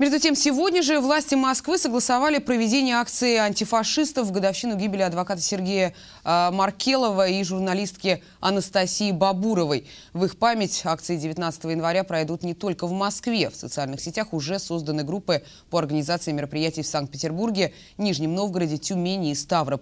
Между тем, сегодня же власти Москвы согласовали проведение акции антифашистов в годовщину гибели адвоката Сергея а, Маркелова и журналистки Анастасии Бабуровой. В их память акции 19 января пройдут не только в Москве. В социальных сетях уже созданы группы по организации мероприятий в Санкт-Петербурге, Нижнем Новгороде, Тюмени и Ставрополе.